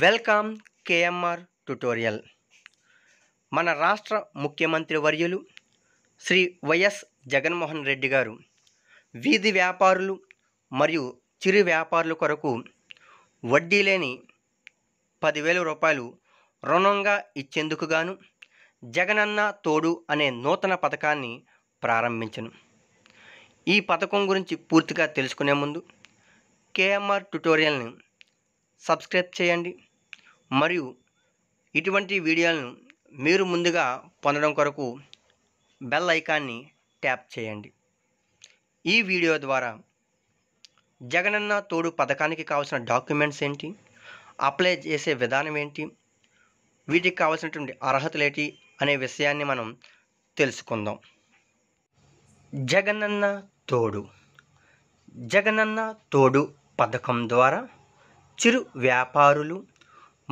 welcome KMR tutorial మన రాష్ట్ర ముఖ్యమంత్రి వర్యులు శ్రీ వైఎస్ జగన్మోహన్ రెడ్డి గారు వీధి వ్యాపారులు మరియు చిరు వ్యాపారుల కొరకు వడ్డీ లేని పదివేల రూపాయలు రుణంగా ఇచ్చేందుకు గాను జగనన్న తోడు అనే నూతన పథకాన్ని ప్రారంభించను ఈ పథకం గురించి పూర్తిగా తెలుసుకునే ముందు కేఎంఆర్ ట్యుటోరియల్ని సబ్స్క్రైబ్ చేయండి మరియు ఇటువంటి వీడియోలను మీరు ముందుగా పొందడం కొరకు బెల్ ఐకాన్ని ట్యాప్ చేయండి ఈ వీడియో ద్వారా జగనన్న తోడు పథకానికి కావాల్సిన డాక్యుమెంట్స్ ఏంటి అప్లై చేసే విధానం ఏంటి వీటికి కావాల్సినటువంటి అర్హతలు ఏంటి అనే విషయాన్ని మనం తెలుసుకుందాం జగనన్న తోడు జగనన్న తోడు పథకం ద్వారా చిరు వ్యాపారులు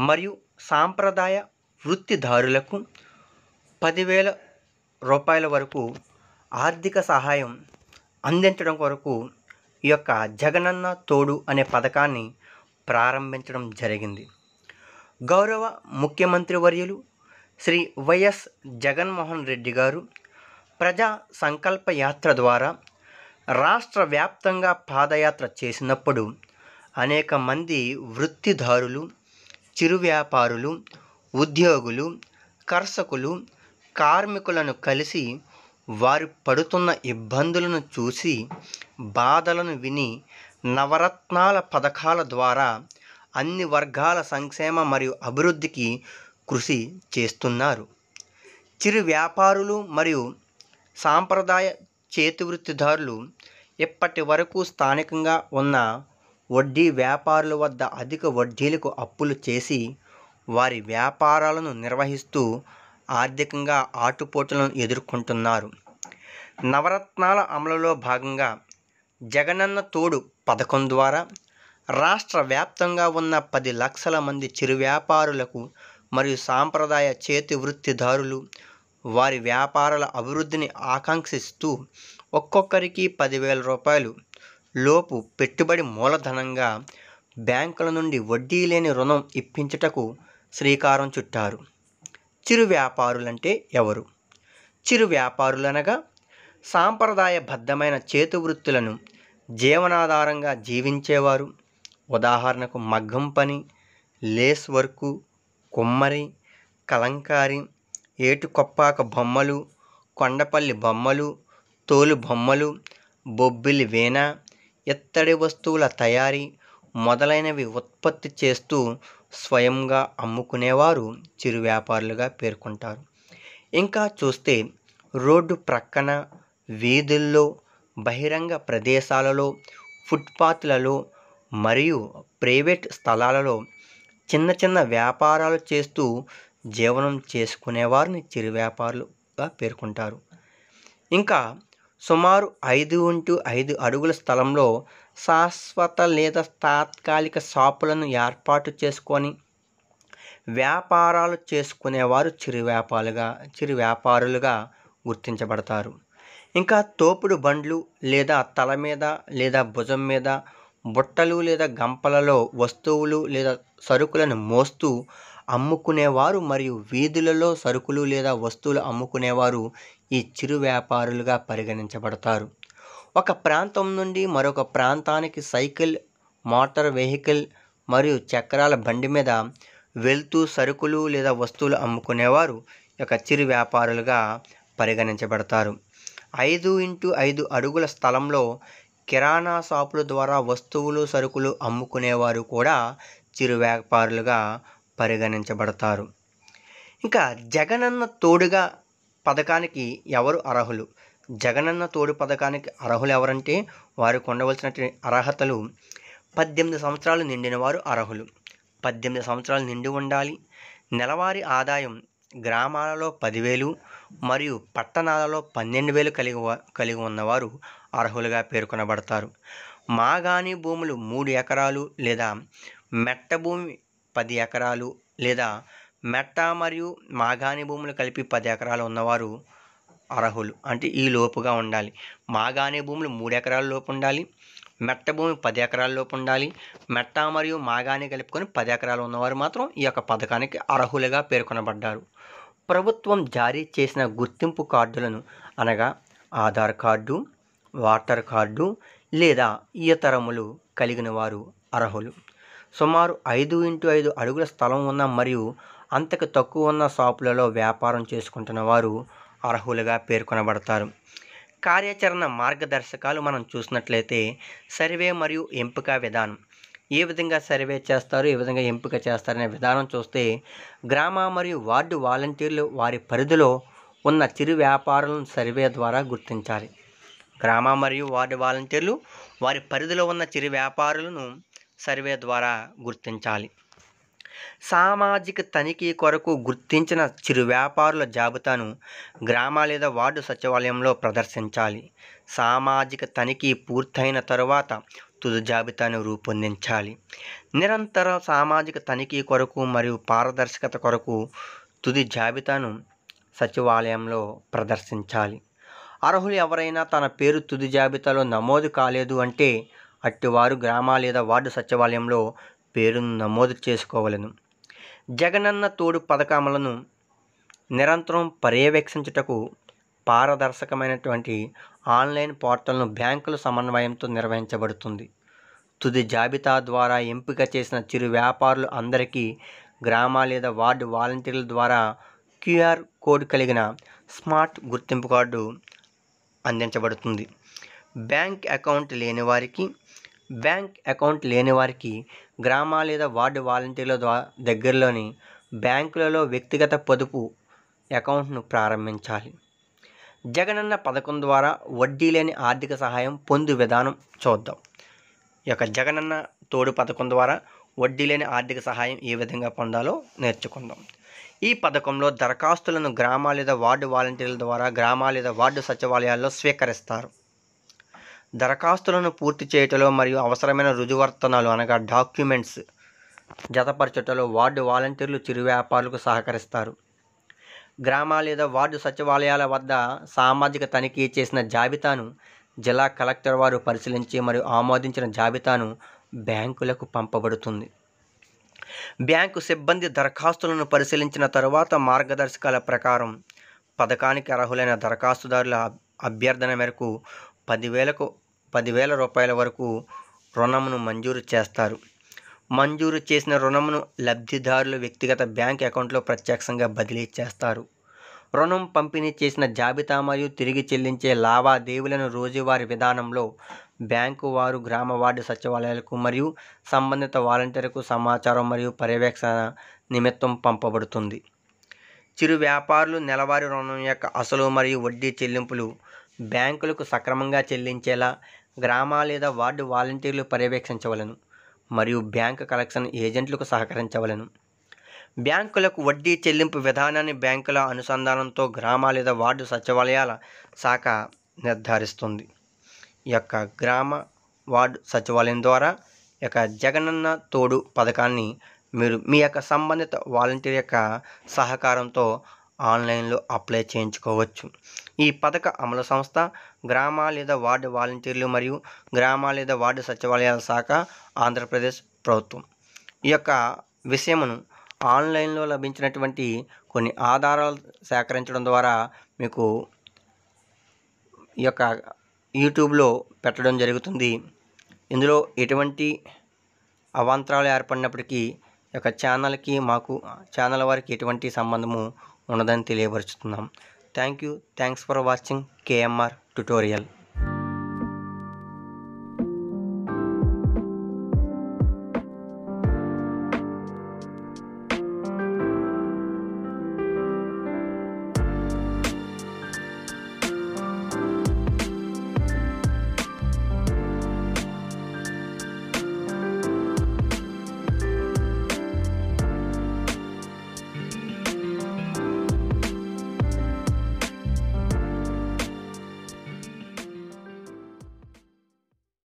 మరియు సాంప్రదాయ వృత్తిదారులకు పదివేల రూపాయల వరకు ఆర్థిక సహాయం అందించడం కొరకు ఈ యొక్క జగనన్న తోడు అనే పథకాన్ని ప్రారంభించడం జరిగింది గౌరవ ముఖ్యమంత్రి వర్యులు శ్రీ వైఎస్ జగన్మోహన్ రెడ్డి గారు ప్రజా సంకల్ప యాత్ర ద్వారా రాష్ట్ర వ్యాప్తంగా పాదయాత్ర చేసినప్పుడు అనేక మంది వృత్తిదారులు చిరు వ్యాపారులు ఉద్యోగులు కర్షకులు కార్మికులను కలిసి వారు పడుతున్న ఇబ్బందులను చూసి బాధలను విని నవరత్నాల పథకాల ద్వారా అన్ని వర్గాల సంక్షేమ మరియు అభివృద్ధికి కృషి చేస్తున్నారు చిరు వ్యాపారులు మరియు సాంప్రదాయ చేతివృత్తిదారులు ఇప్పటి వరకు స్థానికంగా ఉన్న వడ్డీ వ్యాపారుల వద్ద అధిక వడ్డీలకు అప్పులు చేసి వారి వ్యాపారాలను నిర్వహిస్తూ ఆర్థికంగా ఆటుపోటులను ఎదుర్కొంటున్నారు నవరత్నాల అమలులో భాగంగా జగనన్న తోడు పథకం ద్వారా రాష్ట్ర వ్యాప్తంగా ఉన్న పది లక్షల మంది చిరు వ్యాపారులకు మరియు సాంప్రదాయ చేతి వృత్తిదారులు వారి వ్యాపారాల అభివృద్ధిని ఆకాంక్షిస్తూ ఒక్కొక్కరికి పదివేల రూపాయలు లోపు పెట్టుబడి మూలధనంగా బ్యాంకుల నుండి వడ్డీ లేని రుణం ఇప్పించుటకు శ్రీకారం చుట్టారు చిరు వ్యాపారులంటే ఎవరు చిరు వ్యాపారులనగా సాంప్రదాయబద్ధమైన వృత్తులను జీవనాధారంగా జీవించేవారు ఉదాహరణకు మగ్గం పని లేస్ వర్కు కుమ్మరి కలంకారి ఏటుకొప్పాక బొమ్మలు కొండపల్లి బొమ్మలు తోలు బొమ్మలు బొబ్బిలి వీణ ఇత్తడి వస్తువుల తయారీ మొదలైనవి ఉత్పత్తి చేస్తూ స్వయంగా అమ్ముకునేవారు చిరు వ్యాపారులుగా పేర్కొంటారు ఇంకా చూస్తే రోడ్డు ప్రక్కన వీధుల్లో బహిరంగ ప్రదేశాలలో ఫుట్పాత్లలో మరియు ప్రైవేట్ స్థలాలలో చిన్న చిన్న వ్యాపారాలు చేస్తూ జీవనం చేసుకునేవారిని చిరు వ్యాపారులుగా పేర్కొంటారు ఇంకా సుమారు ఐదు ఇంటూ ఐదు అడుగుల స్థలంలో శాశ్వత లేదా తాత్కాలిక షాపులను ఏర్పాటు చేసుకొని వ్యాపారాలు చేసుకునేవారు చిరు వ్యాపారులుగా చిరు వ్యాపారులుగా గుర్తించబడతారు ఇంకా తోపుడు బండ్లు లేదా తల మీద లేదా భుజం మీద బుట్టలు లేదా గంపలలో వస్తువులు లేదా సరుకులను మోస్తూ అమ్ముకునేవారు మరియు వీధులలో సరుకులు లేదా వస్తువులు అమ్ముకునేవారు ఈ చిరు వ్యాపారులుగా పరిగణించబడతారు ఒక ప్రాంతం నుండి మరొక ప్రాంతానికి సైకిల్ మోటార్ వెహికల్ మరియు చక్రాల బండి మీద వెళ్తూ సరుకులు లేదా వస్తువులు అమ్ముకునేవారు యొక్క చిరు వ్యాపారులుగా పరిగణించబడతారు ఐదు ఇంటూ ఐదు అడుగుల స్థలంలో కిరాణా షాపుల ద్వారా వస్తువులు సరుకులు అమ్ముకునేవారు కూడా చిరు వ్యాపారులుగా పరిగణించబడతారు ఇంకా జగనన్న తోడుగా పథకానికి ఎవరు అర్హులు జగనన్న తోడు పథకానికి అర్హులు ఎవరంటే వారికి ఉండవలసిన అర్హతలు పద్దెనిమిది సంవత్సరాలు నిండిన వారు అర్హులు పద్దెనిమిది సంవత్సరాలు నిండి ఉండాలి నెలవారీ ఆదాయం గ్రామాలలో పదివేలు మరియు పట్టణాలలో పన్నెండు వేలు కలిగి కలిగి ఉన్నవారు అర్హులుగా పేర్కొనబడతారు మాగాణి భూములు మూడు ఎకరాలు లేదా మెట్ట భూమి పది ఎకరాలు లేదా మెట్ట మరియు మాగాణి భూములు కలిపి పది ఎకరాలు ఉన్నవారు అర్హులు అంటే ఈ లోపుగా ఉండాలి మాగాణి భూములు మూడు ఎకరాల లోపు ఉండాలి మెట్ట భూమి పది ఎకరాల లోపు ఉండాలి మెట్ట మరియు మాగాణి కలుపుకొని పది ఎకరాలు ఉన్నవారు మాత్రం ఈ యొక్క పథకానికి అర్హులుగా పేర్కొనబడ్డారు ప్రభుత్వం జారీ చేసిన గుర్తింపు కార్డులను అనగా ఆధార్ కార్డు వాటర్ కార్డు లేదా ఇతరములు కలిగిన వారు అర్హులు సుమారు ఐదు ఇంటూ ఐదు అడుగుల స్థలం ఉన్న మరియు అంతకు తక్కువ ఉన్న షాపులలో వ్యాపారం చేసుకుంటున్న వారు అర్హులుగా పేర్కొనబడతారు కార్యాచరణ మార్గదర్శకాలు మనం చూసినట్లయితే సర్వే మరియు ఎంపిక విధానం ఏ విధంగా సర్వే చేస్తారు ఏ విధంగా ఎంపిక చేస్తారనే విధానం చూస్తే గ్రామ మరియు వార్డు వాలంటీర్లు వారి పరిధిలో ఉన్న చిరు వ్యాపారులను సర్వే ద్వారా గుర్తించాలి గ్రామ మరియు వార్డు వాలంటీర్లు వారి పరిధిలో ఉన్న చిరు వ్యాపారులను సర్వే ద్వారా గుర్తించాలి సామాజిక తనిఖీ కొరకు గుర్తించిన చిరు వ్యాపారుల జాబితాను గ్రామ లేదా వార్డు సచివాలయంలో ప్రదర్శించాలి సామాజిక తనిఖీ పూర్తయిన తరువాత తుది జాబితాను రూపొందించాలి నిరంతర సామాజిక తనిఖీ కొరకు మరియు పారదర్శకత కొరకు తుది జాబితాను సచివాలయంలో ప్రదర్శించాలి అర్హులు ఎవరైనా తన పేరు తుది జాబితాలో నమోదు కాలేదు అంటే అట్టివారు గ్రామ లేదా వార్డు సచివాలయంలో పేరును నమోదు చేసుకోవలను జగనన్న తోడు పథకములను నిరంతరం పర్యవేక్షించుటకు పారదర్శకమైనటువంటి ఆన్లైన్ పోర్టల్ను బ్యాంకుల సమన్వయంతో నిర్వహించబడుతుంది తుది జాబితా ద్వారా ఎంపిక చేసిన చిరు వ్యాపారులు అందరికీ గ్రామ లేదా వార్డు వాలంటీర్ల ద్వారా క్యూఆర్ కోడ్ కలిగిన స్మార్ట్ గుర్తింపు కార్డు అందించబడుతుంది బ్యాంక్ అకౌంట్ లేని వారికి బ్యాంక్ అకౌంట్ లేని వారికి గ్రామ లేదా వార్డు వాలంటీర్ల ద్వారా దగ్గరలోని బ్యాంకులలో వ్యక్తిగత పొదుపు అకౌంట్ను ప్రారంభించాలి జగనన్న పథకం ద్వారా వడ్డీ లేని ఆర్థిక సహాయం పొందు విధానం చూద్దాం ఈ యొక్క జగనన్న తోడు పథకం ద్వారా వడ్డీ లేని ఆర్థిక సహాయం ఏ విధంగా పొందాలో నేర్చుకుందాం ఈ పథకంలో దరఖాస్తులను గ్రామ లేదా వార్డు వాలంటీర్ల ద్వారా గ్రామ లేదా వార్డు సచివాలయాల్లో స్వీకరిస్తారు దరఖాస్తులను పూర్తి చేయటంలో మరియు అవసరమైన రుజువర్తనాలు అనగా డాక్యుమెంట్స్ జతపరచటంలో వార్డు వాలంటీర్లు చిరు వ్యాపారులకు సహకరిస్తారు గ్రామ లేదా వార్డు సచివాలయాల వద్ద సామాజిక తనిఖీ చేసిన జాబితాను జిల్లా కలెక్టర్ వారు పరిశీలించి మరియు ఆమోదించిన జాబితాను బ్యాంకులకు పంపబడుతుంది బ్యాంకు సిబ్బంది దరఖాస్తులను పరిశీలించిన తరువాత మార్గదర్శకాల ప్రకారం పథకానికి అర్హులైన దరఖాస్తుదారుల అభ్యర్థన మేరకు పదివేలకు పదివేల రూపాయల వరకు రుణమును మంజూరు చేస్తారు మంజూరు చేసిన రుణమును లబ్ధిదారుల వ్యక్తిగత బ్యాంక్ అకౌంట్లో ప్రత్యక్షంగా బదిలీ చేస్తారు రుణం పంపిణీ చేసిన జాబితా మరియు తిరిగి చెల్లించే లావాదేవీలను రోజువారి విధానంలో బ్యాంకు వారు గ్రామ వార్డు సచివాలయాలకు మరియు సంబంధిత వాలంటీర్కు సమాచారం మరియు పర్యవేక్షణ నిమిత్తం పంపబడుతుంది చిరు వ్యాపారులు నెలవారీ రుణం యొక్క అసలు మరియు వడ్డీ చెల్లింపులు బ్యాంకులకు సక్రమంగా చెల్లించేలా గ్రామ లేదా వార్డు వాలంటీర్లు పర్యవేక్షించవలను మరియు బ్యాంకు కలెక్షన్ ఏజెంట్లకు సహకరించవలను బ్యాంకులకు వడ్డీ చెల్లింపు విధానాన్ని బ్యాంకుల అనుసంధానంతో గ్రామ లేదా వార్డు సచివాలయాల శాఖ నిర్ధారిస్తుంది ఈ యొక్క గ్రామ వార్డు సచివాలయం ద్వారా ఈ యొక్క జగనన్న తోడు పథకాన్ని మీరు మీ యొక్క సంబంధిత వాలంటీర్ యొక్క సహకారంతో ఆన్లైన్లో అప్లై చేయించుకోవచ్చు ఈ పథక అమలు సంస్థ గ్రామ లేదా వార్డు వాలంటీర్లు మరియు గ్రామ లేదా వార్డు సచివాలయాల శాఖ ఆంధ్రప్రదేశ్ ప్రభుత్వం ఈ యొక్క విషయమును ఆన్లైన్లో లభించినటువంటి కొన్ని ఆధారాలు సేకరించడం ద్వారా మీకు ఈ యొక్క యూట్యూబ్లో పెట్టడం జరుగుతుంది ఇందులో ఎటువంటి అవాంతరాలు ఏర్పడినప్పటికీ యొక్క ఛానల్కి మాకు ఛానల్ వారికి ఎటువంటి సంబంధము ఉన్నదని తెలియపరుచుతున్నాం thank you thanks for watching KMR tutorial